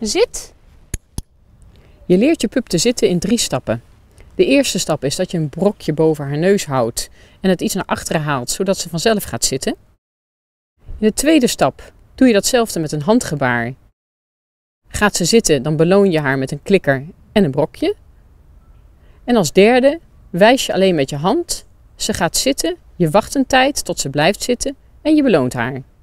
zit. Je leert je pup te zitten in drie stappen. De eerste stap is dat je een brokje boven haar neus houdt en het iets naar achteren haalt, zodat ze vanzelf gaat zitten. In de tweede stap doe je datzelfde met een handgebaar. Gaat ze zitten, dan beloon je haar met een klikker en een brokje. En als derde wijs je alleen met je hand. Ze gaat zitten, je wacht een tijd tot ze blijft zitten en je beloont haar.